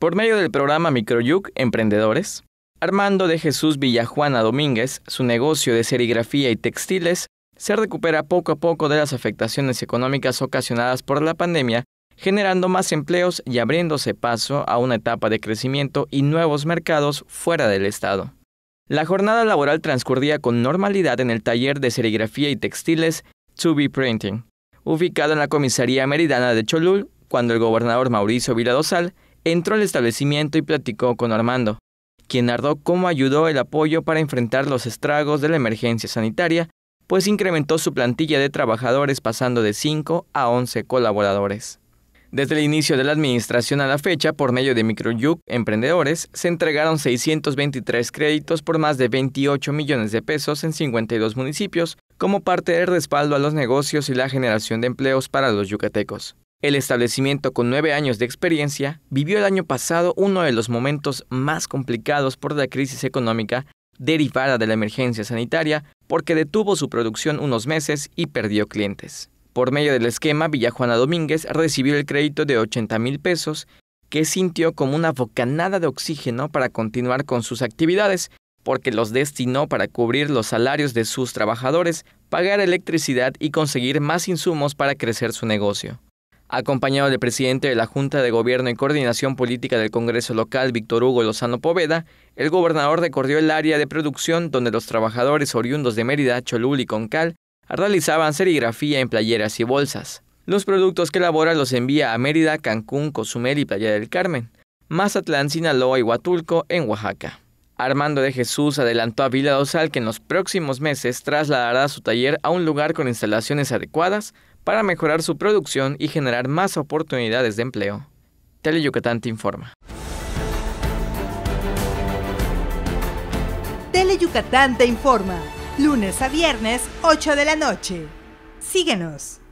Por medio del programa Microyuc Emprendedores, Armando de Jesús Villajuana Domínguez, su negocio de serigrafía y textiles, se recupera poco a poco de las afectaciones económicas ocasionadas por la pandemia, generando más empleos y abriéndose paso a una etapa de crecimiento y nuevos mercados fuera del estado. La jornada laboral transcurría con normalidad en el taller de serigrafía y textiles 2B Printing, ubicado en la comisaría meridana de Cholul, cuando el gobernador Mauricio Vila entró al establecimiento y platicó con Armando, quien ardó cómo ayudó el apoyo para enfrentar los estragos de la emergencia sanitaria, pues incrementó su plantilla de trabajadores pasando de 5 a 11 colaboradores. Desde el inicio de la administración a la fecha, por medio de MicroYuc Emprendedores, se entregaron 623 créditos por más de 28 millones de pesos en 52 municipios, como parte del respaldo a los negocios y la generación de empleos para los yucatecos. El establecimiento con nueve años de experiencia vivió el año pasado uno de los momentos más complicados por la crisis económica derivada de la emergencia sanitaria porque detuvo su producción unos meses y perdió clientes. Por medio del esquema, Villajuana Domínguez recibió el crédito de 80 mil pesos que sintió como una bocanada de oxígeno para continuar con sus actividades, porque los destinó para cubrir los salarios de sus trabajadores, pagar electricidad y conseguir más insumos para crecer su negocio acompañado del presidente de la Junta de Gobierno y Coordinación Política del Congreso Local, Víctor Hugo Lozano Poveda, el gobernador recorrió el área de producción donde los trabajadores oriundos de Mérida, Cholul y Concal realizaban serigrafía en playeras y bolsas. Los productos que elabora los envía a Mérida, Cancún, Cozumel y Playa del Carmen, Mazatlán, Sinaloa y Huatulco en Oaxaca. Armando de Jesús adelantó a Vila Dosal que en los próximos meses trasladará su taller a un lugar con instalaciones adecuadas para mejorar su producción y generar más oportunidades de empleo. Tele Yucatán te informa. Tele Yucatán te informa, lunes a viernes, 8 de la noche. Síguenos.